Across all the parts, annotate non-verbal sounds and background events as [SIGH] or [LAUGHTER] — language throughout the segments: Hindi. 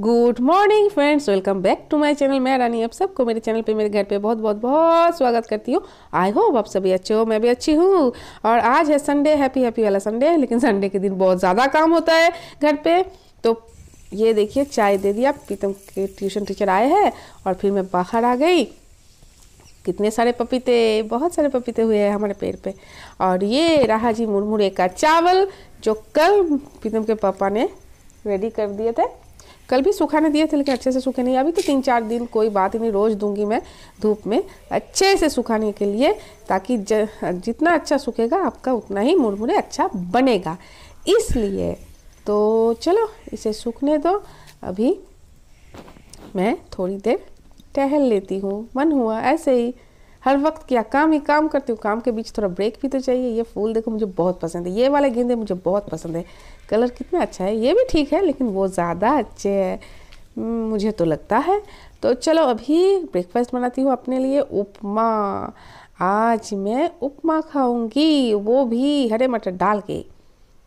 Good morning friends welcome back to my channel मैं रानी आप सबको मेरे चैनल पे मेरे घर पे बहुत बहुत बहुत स्वागत करती हूँ आई होप आप सभी अच्छे हो मैं भी अच्छी हूँ और आज है संडे हैप्पी हैप्पी वाला संडे है लेकिन संडे के दिन बहुत ज़्यादा काम होता है घर पे तो ये देखिए चाय दे दिया प्रीतम के ट्यूशन टीचर आए हैं और फिर मैं बाहर आ गई कितने सारे पपीते बहुत सारे पपीते हुए हैं हमारे पेड़ पे और ये रहा जी मुरमुरे का चावल जो कल प्रीतम के पापा ने रेडी कर दिए थे कल भी सुखाने दिए थे लेकिन अच्छे से सूखे नहीं अभी तो तीन चार दिन कोई बात ही नहीं रोज़ दूंगी मैं धूप में अच्छे से सुखाने के लिए ताकि ज, जितना अच्छा सूखेगा आपका उतना ही मुरमुरे अच्छा बनेगा इसलिए तो चलो इसे सूखने दो अभी मैं थोड़ी देर टहल लेती हूँ मन हुआ ऐसे ही हर वक्त क्या काम ही काम करती हूँ काम के बीच थोड़ा ब्रेक भी तो चाहिए ये फूल देखो मुझे बहुत पसंद है ये वाले गेंदे मुझे बहुत पसंद है कलर कितना अच्छा है ये भी ठीक है लेकिन वो ज़्यादा अच्छे है हम्म, मुझे तो लगता है तो चलो अभी ब्रेकफास्ट बनाती हूँ अपने लिए उपमा आज मैं उपमा खाऊंगी वो भी हरे मटर डाल के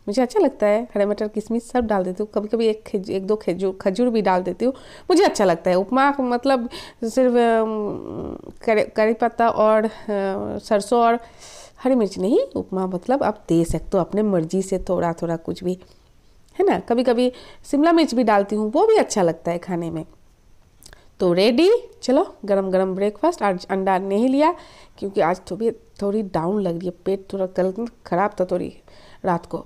मुझे अच्छा लगता है हरे मटर किशमिश सब डाल देती हूँ कभी कभी एक खज, एक दो खजूर खजूर भी डाल देती हूँ मुझे अच्छा लगता है उपमा मतलब सिर्फ करी पत्ता और सरसों और हरी मिर्च नहीं उपमा मतलब आप दे सकते हो अपने मर्जी से थोड़ा थोड़ा कुछ भी है ना कभी कभी शिमला मिर्च भी डालती हूँ वो भी अच्छा लगता है खाने में तो रेडी चलो गरम गरम ब्रेकफास्ट आज अंडा नहीं लिया क्योंकि आज थोड़ी थोड़ी डाउन लग रही है पेट थोड़ा कल खराब था थोड़ी रात को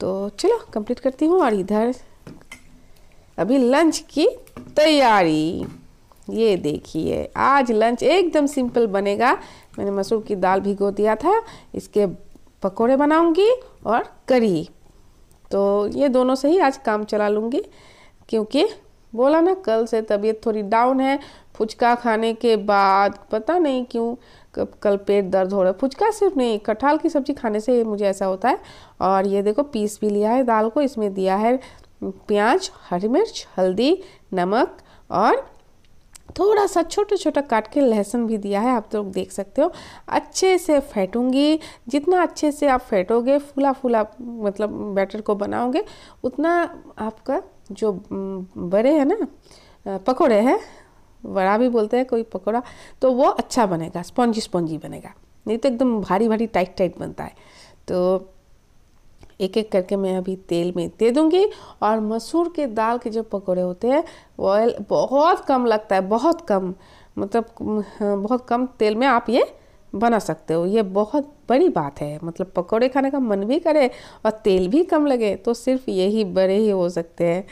तो चलो कंप्लीट करती हूँ और इधर अभी लंच की तैयारी ये देखिए आज लंच एकदम सिंपल बनेगा मैंने मसूर की दाल भिगो दिया था इसके पकोड़े बनाऊंगी और करी तो ये दोनों से ही आज काम चला लूँगी क्योंकि बोला ना कल से तबीयत थोड़ी डाउन है फुचका खाने के बाद पता नहीं क्यों कल पेट दर्द हो रहा है फुचका सिर्फ नहीं कटहल की सब्ज़ी खाने से मुझे ऐसा होता है और ये देखो पीस भी लिया है दाल को इसमें दिया है प्याज हरी मिर्च हल्दी नमक और थोड़ा सा छोटा छोटा काट के लहसुन भी दिया है आप लोग तो देख सकते हो अच्छे से फेंटूँगी जितना अच्छे से आप फेंटोगे फूला फूला मतलब बैटर को बनाओगे उतना आपका जो बड़े हैं ना पकौड़े हैं वड़ा भी बोलते हैं कोई पकौड़ा तो वो अच्छा बनेगा स्पॉन्जी स्पॉन्जी बनेगा नहीं तो एकदम भारी भारी टाइट टाइट बनता है तो एक एक करके मैं अभी तेल में दे दूंगी और मसूर के दाल के जो पकौड़े होते हैं ऑयल बहुत कम लगता है बहुत कम मतलब हाँ, बहुत कम तेल में आप ये बना सकते हो ये बहुत बड़ी बात है मतलब पकोड़े खाने का मन भी करे और तेल भी कम लगे तो सिर्फ यही बड़े ही हो सकते हैं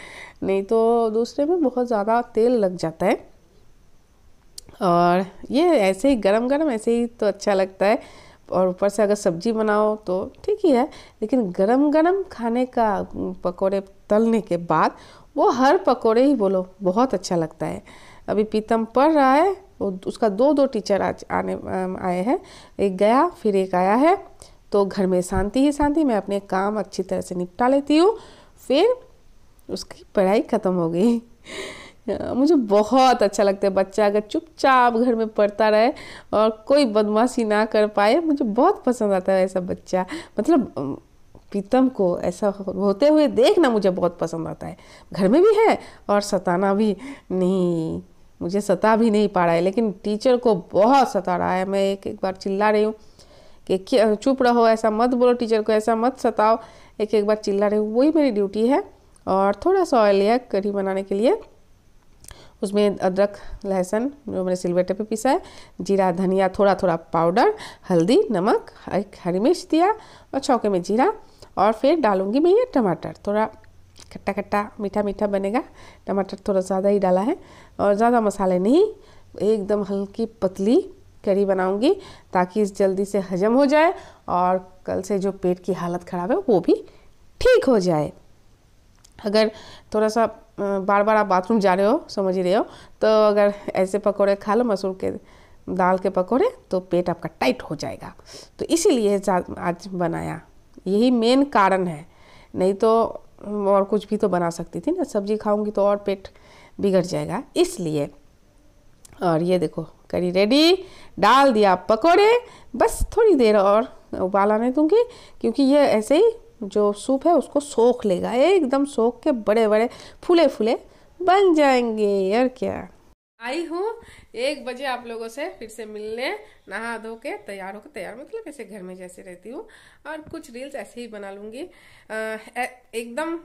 नहीं तो दूसरे में बहुत ज़्यादा तेल लग जाता है और ये ऐसे ही गरम गरम ऐसे ही तो अच्छा लगता है और ऊपर से अगर सब्जी बनाओ तो ठीक ही है लेकिन गरम गरम खाने का पकोड़े तलने के बाद वो हर पकोड़े ही बोलो बहुत अच्छा लगता है अभी पीतम पढ़ रहा है वो उसका दो दो टीचर आज आने आए हैं एक गया फिर एक आया है तो घर में शांति ही शांति मैं अपने काम अच्छी तरह से निपटा लेती हूँ फिर उसकी पढ़ाई ख़त्म हो गई हाँ, मुझे बहुत अच्छा लगता है बच्चा अगर चुपचाप घर में पढ़ता रहे और कोई बदमाशी ना कर पाए मुझे बहुत पसंद आता है ऐसा बच्चा मतलब पीतम को ऐसा होते हुए देखना मुझे बहुत पसंद आता है घर में भी है और सताना भी नहीं मुझे सता भी नहीं पा रहा है लेकिन टीचर को बहुत सता रहा है मैं एक एक बार चिल्ला रही हूँ कि चुप रहो ऐसा मत बोलो टीचर को ऐसा मत सताओ एक एक बार चिल्ला रही हूँ वही मेरी ड्यूटी है और थोड़ा सा ऑयल या करी बनाने के लिए उसमें अदरक लहसुन जो मैंने सिलबेटे पे पीसा है जीरा धनिया थोड़ा थोड़ा पाउडर हल्दी नमक एक हरी मिर्च दिया और छौके में जीरा और फिर डालूँगी मैं ये टमाटर थोड़ा खट्टा खट्टा मीठा मीठा बनेगा टमाटर थोड़ा ज़्यादा ही डाला है और ज़्यादा मसाले नहीं एकदम हल्की पतली करी बनाऊँगी ताकि जल्दी से हजम हो जाए और कल से जो पेट की हालत ख़राब है वो भी ठीक हो जाए अगर थोड़ा सा बार बार आप बाथरूम जा रहे हो समझ ही रहे हो तो अगर ऐसे पकौड़े खा लो मसूर के दाल के पकौड़े तो पेट आपका टाइट हो जाएगा तो इसीलिए आज बनाया यही मेन कारण है नहीं तो और कुछ भी तो बना सकती थी ना सब्जी खाऊंगी तो और पेट बिगड़ जाएगा इसलिए और ये देखो करी रेडी डाल दिया पकोड़े बस थोड़ी देर और उबाल आने दूंगी क्योंकि ये ऐसे ही जो सूप है उसको सोख लेगा एकदम सोख के बड़े बड़े फूले फूले बन जाएंगे यार क्या आई हूँ एक बजे आप लोगों से फिर से मिलने नहा धो के तैयार होकर तैयार मतलब ऐसे घर में जैसे रहती हूँ और कुछ रील्स ऐसे ही बना लूँगी एकदम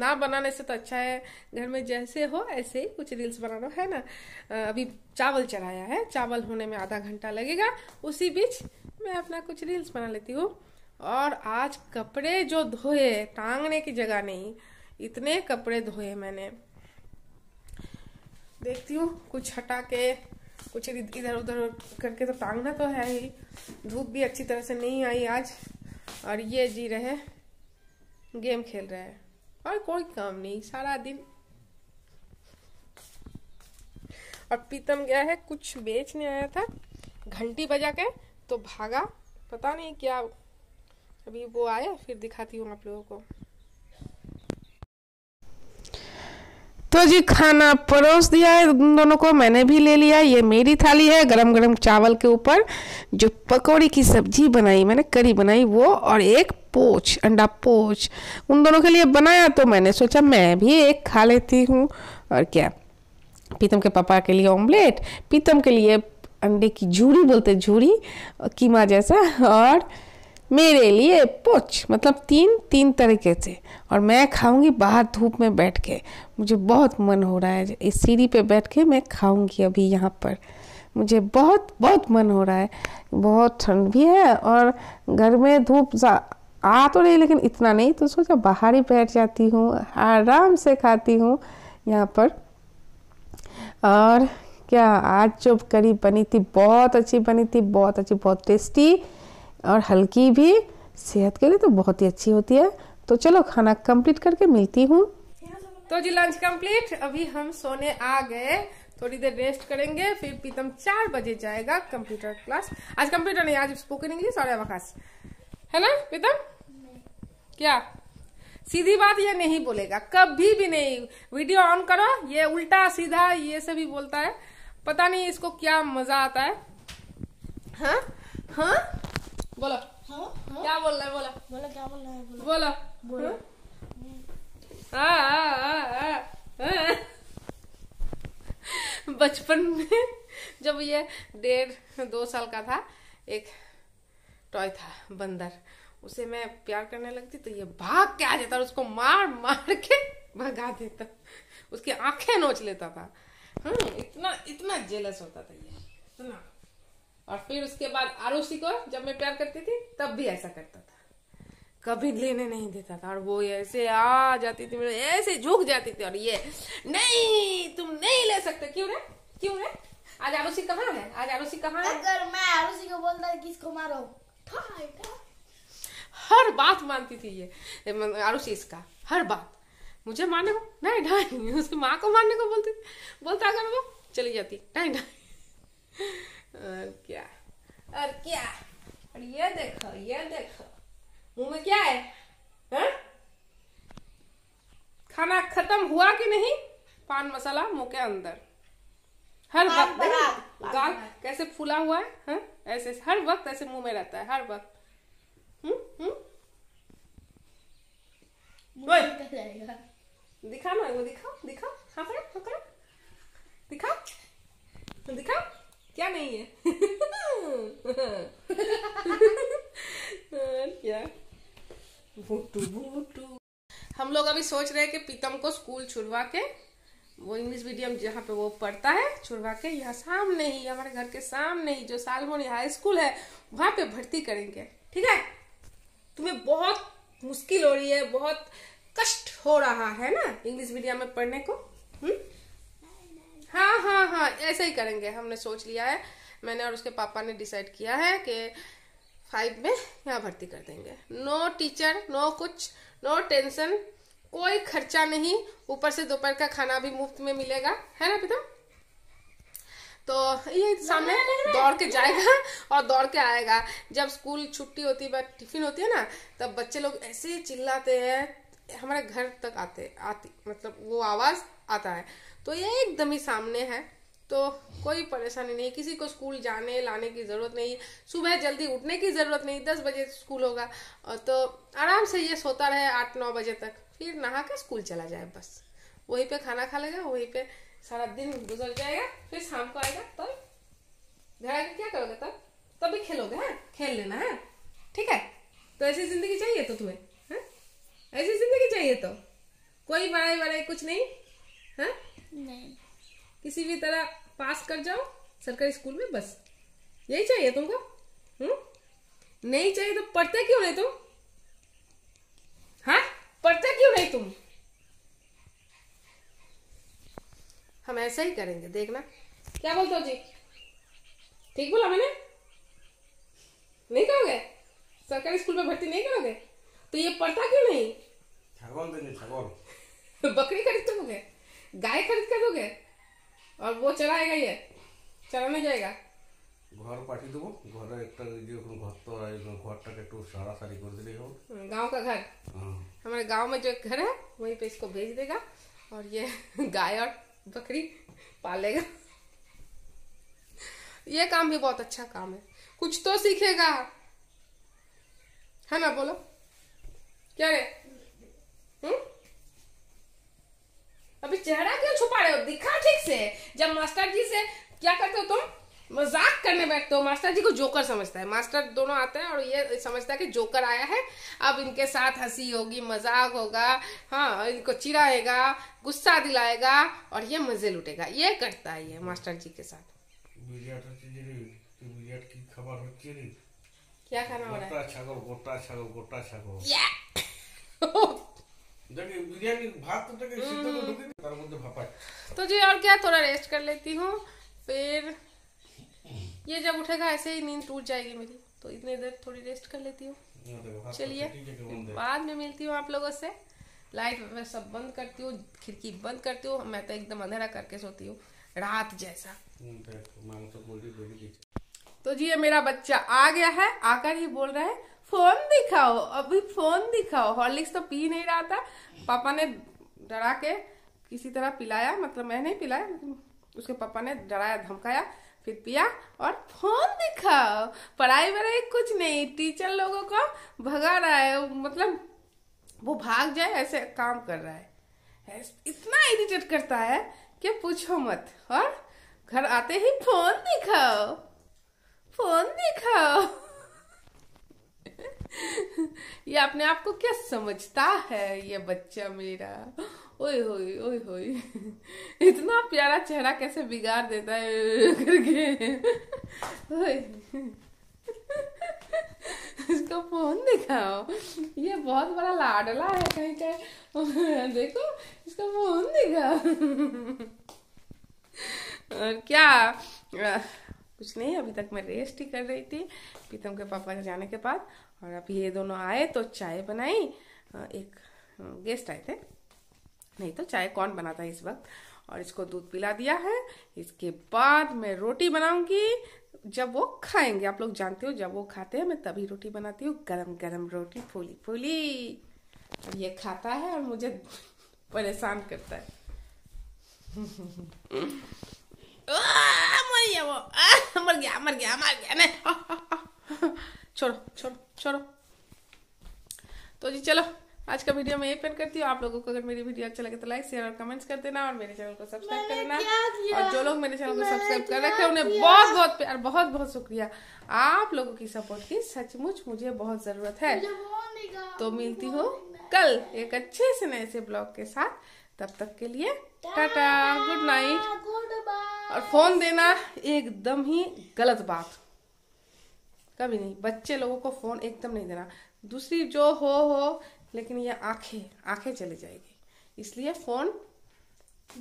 ना बनाने से तो अच्छा है घर में जैसे हो ऐसे ही कुछ रील्स बनाना है ना अभी चावल चढ़ाया है चावल होने में आधा घंटा लगेगा उसी बीच मैं अपना कुछ रील्स बना लेती हूँ और आज कपड़े जो धोए टांगने की जगह नहीं इतने कपड़े धोए मैंने देखती हूँ कुछ हटा के कुछ इधर उधर करके तो टांगना तो है ही धूप भी अच्छी तरह से नहीं आई आज और ये जी रहे गेम खेल रहे हैं और कोई काम नहीं सारा दिन और पीतम गया है कुछ बेचने आया था घंटी बजा के तो भागा पता नहीं क्या अभी वो आया फिर दिखाती हूँ आप लोगों को तो जी खाना परोस दिया है दोनों को मैंने भी ले लिया ये मेरी थाली है गरम गरम चावल के ऊपर जो पकौड़ी की सब्जी बनाई मैंने करी बनाई वो और एक पोच अंडा पोच उन दोनों के लिए बनाया तो मैंने सोचा मैं भी एक खा लेती हूँ और क्या पीतम के पापा के लिए ऑमलेट पीतम के लिए अंडे की झूरी बोलते झूरी कीमा जैसा और मेरे लिए पोच मतलब तीन तीन तरीके से और मैं खाऊंगी बाहर धूप में बैठ के मुझे बहुत मन हो रहा है इस सीढ़ी पे बैठ के मैं खाऊंगी अभी यहाँ पर मुझे बहुत बहुत मन हो रहा है बहुत ठंड भी है और घर में धूप आ तो रही लेकिन इतना नहीं तो सोचा बाहर ही बैठ जाती हूँ आराम से खाती हूँ यहाँ पर और क्या आज जो करी बनी थी बहुत अच्छी बनी थी बहुत अच्छी बहुत टेस्टी और हल्की भी सेहत के लिए तो बहुत ही अच्छी होती है तो चलो खाना कंप्लीट करके मिलती हूँ तो जी लंच कंप्लीट अभी हम सोने आ गए थोड़ी देर रेस्ट करेंगे फिर पीतम चार बजे जाएगा कंप्यूटर क्लास आज कंप्यूटर नहीं आज स्पोकन इंग्लिश और अवकाश है ना पीतम क्या सीधी बात ये नहीं बोलेगा कभी भी नहीं वीडियो ऑन करो ये उल्टा सीधा ये से भी बोलता है पता नहीं इसको क्या मजा आता है हा? हा? बोला हाँ? हाँ? क्या बोल है बोला बोला क्या बोल रहा है बोला बोला, हाँ। हाँ, हाँ, बचपन में जब ये डेढ़ दो साल का था एक टॉय था बंदर उसे मैं प्यार करने लगती तो ये भाग के आ जाता और उसको मार मार के भगा देता उसकी आंखें नोच लेता था हम्म इतना इतना जेलस होता था ये इतना और फिर उसके बाद आरुषि को जब मैं प्यार करती थी तब भी ऐसा करता था कभी लेने नहीं देता था और वो ऐसे आ जाती थी मेरे ऐसे झुक जाती थी और ये नहीं तुम नहीं ले सकते क्यों रे क्यों रे आज आरुषि कहाँ है आज आरुषि कहाँ है अगर मैं आरुषि को बोलता किसको मारो हर बात मानती थी ये आरुषि इसका हर बात मुझे मारने को नहीं ढाई उसकी माँ को मानने को बोलती बोलता अगर वो चली जाती नहीं ढाई और क्या और क्या और ये देखो ये देखो मुंह में क्या है हा? खाना खत्म हुआ कि नहीं पान मसाला मुंह के अंदर हर वक्त गाल कैसे फूला हुआ है हा? ऐसे हर वक्त ऐसे मुंह में रहता है हर वक्त हम्म, हम्म। दिखा ना वो दिखा दिखा हाँ करो दिखा करो दिखाओ क्या नहीं है हम लोग अभी सोच रहे हैं कि पीतम को स्कूल छुड़वा के वो इंग्लिश मीडियम जहाँ पे वो पढ़ता है छुड़वा के यहाँ सामने ही हमारे घर के सामने ही जो सालमोनी हाई स्कूल है वहाँ पे भर्ती करेंगे ठीक है तुम्हें बहुत मुश्किल हो रही है बहुत कष्ट हो रहा है ना इंग्लिश मीडियम में पढ़ने को हुँ? हम्म? हाँ हाँ हाँ ऐसा ही करेंगे हमने सोच लिया है मैंने और उसके पापा ने डिसाइड किया है कि फाइव में यहाँ भर्ती कर देंगे नो टीचर नो कुछ नो टेंशन कोई खर्चा नहीं ऊपर से दोपहर का खाना भी मुफ्त में मिलेगा है ना पिता तो ये सामने दौड़ के जाएगा और दौड़ के आएगा जब स्कूल छुट्टी होती है टिफिन होती है ना तब बच्चे लोग ऐसे चिल्लाते हैं हमारे घर तक आते आती मतलब वो आवाज़ आता है तो ये एकदम ही सामने है तो कोई परेशानी नहीं किसी को स्कूल जाने लाने की ज़रूरत नहीं सुबह जल्दी उठने की ज़रूरत नहीं दस बजे स्कूल होगा तो आराम से ये सोता रहे आठ नौ बजे तक फिर नहा के स्कूल चला जाए बस वहीं पे खाना खा लेगा वहीं पे सारा दिन गुजर जाएगा फिर शाम को आएगा तब घर आके क्या करोगे तब तभी खेलोगे हाँ खेल लेना है ठीक है तो ऐसी ज़िंदगी चाहिए तो तुम्हें ऐसी ज़िंदगी चाहिए तो कोई बड़ाई बड़ाई कुछ नहीं है नहीं किसी भी तरह पास कर जाओ सरकारी स्कूल में बस यही चाहिए तुमको हम्म नहीं चाहिए तो पढ़ते क्यों नहीं तुम हाँ पढ़ते क्यों नहीं तुम हम ऐसा ही करेंगे देखना क्या बोलते हो जी ठीक बोला मैंने नहीं करोगे सरकारी स्कूल में भर्ती नहीं करोगे तो ये पढ़ता क्यों नहीं [LAUGHS] बकरी खरीद तुम तो गए गाय खरीद कर दोगे और वो चलाएगा ये जाएगा घर दो চালানো জায়গা ঘর পাঠিয়ে দেবো ঘরে একটা যেরকম ঘর তো ঘরটাকে तो सारा सारी कर দিলেই हो हम्म, गांव का घर हाँ। हमारे गांव में जो घर है वहीं पे इसको भेज देगा और ये [LAUGHS] गाय और बकरी पालेगा ये काम भी बहुत अच्छा काम है कुछ तो सीखेगा है ना बोलो क्या रे हम्म चेहरा क्यों छुपा रहे हो दिखा ठीक से जब मास्टर जी से क्या करते हो तुम मजाक करने बैठते हो मास्टर जी को जोकर समझता है मास्टर दोनों आते हैं और ये समझता है कि जोकर आया है अब इनके साथ हंसी होगी मजाक होगा हाँ इनको चिराएगा गुस्सा दिलाएगा और ये मजे लुटेगा ये करता है ये मास्टर जी के साथ तो क्या खाना हो रहा है तो जी और क्या थोड़ा रेस्ट कर लेती हूँ फिर ये जब उठेगा ऐसे ही नींद टूट जाएगी मेरी तो इतने देर थोड़ी रेस्ट कर लेती हूँ चलिए बाद में मिलती हूँ आप लोगों से लाइट मैं सब बंद करती हूँ खिड़की बंद करती हूँ मैं तो एकदम अंधेरा करके सोती हूँ रात जैसा तो जी ये मेरा बच्चा आ गया है आकर ही बोल रहा है फोन दिखाओ अभी फोन दिखाओ हॉर्लिक्स तो पी नहीं रहा था पापा ने डरा के किसी तरह पिलाया मतलब मैं नहीं पिलाया उसके पापा ने डराया धमकाया फिर पिया और फोन दिखाओ पढ़ाई वढ़ाई कुछ नहीं टीचर लोगों को भगा रहा है मतलब वो भाग जाए ऐसे काम कर रहा है इतना इरिटेट करता है कि पूछो मत और घर आते ही फोन दिखाओ फोन दिखाओ ये अपने आप को क्या समझता है ये बच्चा मेरा ओए होए ओए होए इतना प्यारा चेहरा कैसे बिगाड़ देता है करके ओए इसको फोन दिखाओ ये बहुत बड़ा लाडला है कहीं कहीं देखो इसको फोन दिखाओ और क्या कुछ नहीं अभी तक मैं रेस्ट ही कर रही थी पीतम के पापा के जाने के बाद और अब ये दोनों आए तो चाय बनाई एक गेस्ट आए थे नहीं तो चाय कौन बनाता है इस वक्त और इसको दूध पिला दिया है इसके बाद मैं रोटी बनाऊंगी जब वो खाएंगे आप लोग जानते हो जब वो खाते हैं मैं तभी रोटी बनाती हूँ गरम गरम रोटी फूली फूली ये खाता है और मुझे परेशान करता है [LAUGHS] मर गया वो मर गया मर गया मर गया नहीं [LAUGHS] छोड़ो छोड़ो छोड़ो तो जी चलो आज का वीडियो मैं यही पेन करती हूँ आप लोगों को अगर मेरी वीडियो अच्छा लगे तो लाइक शेयर और कमेंट्स कर देना और मेरे चैनल को सब्सक्राइब करना और जो लोग मेरे चैनल को सब्सक्राइब कर रखे उन्हें बहुत बहुत प्यार बहुत बहुत शुक्रिया आप लोगों की सपोर्ट की सचमुच मुझे बहुत जरूरत है तो मिलती हूँ कल एक अच्छे से नए से ब्लॉग के साथ तब तक के लिए टाटा गुड नाइट और फोन देना एकदम ही गलत बात कभी नहीं बच्चे लोगों को फ़ोन एकदम नहीं देना दूसरी जो हो हो लेकिन ये आंखें आंखें चली जाएगी इसलिए फ़ोन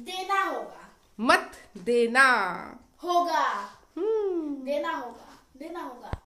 देना होगा मत देना होगा हम्म देना होगा देना होगा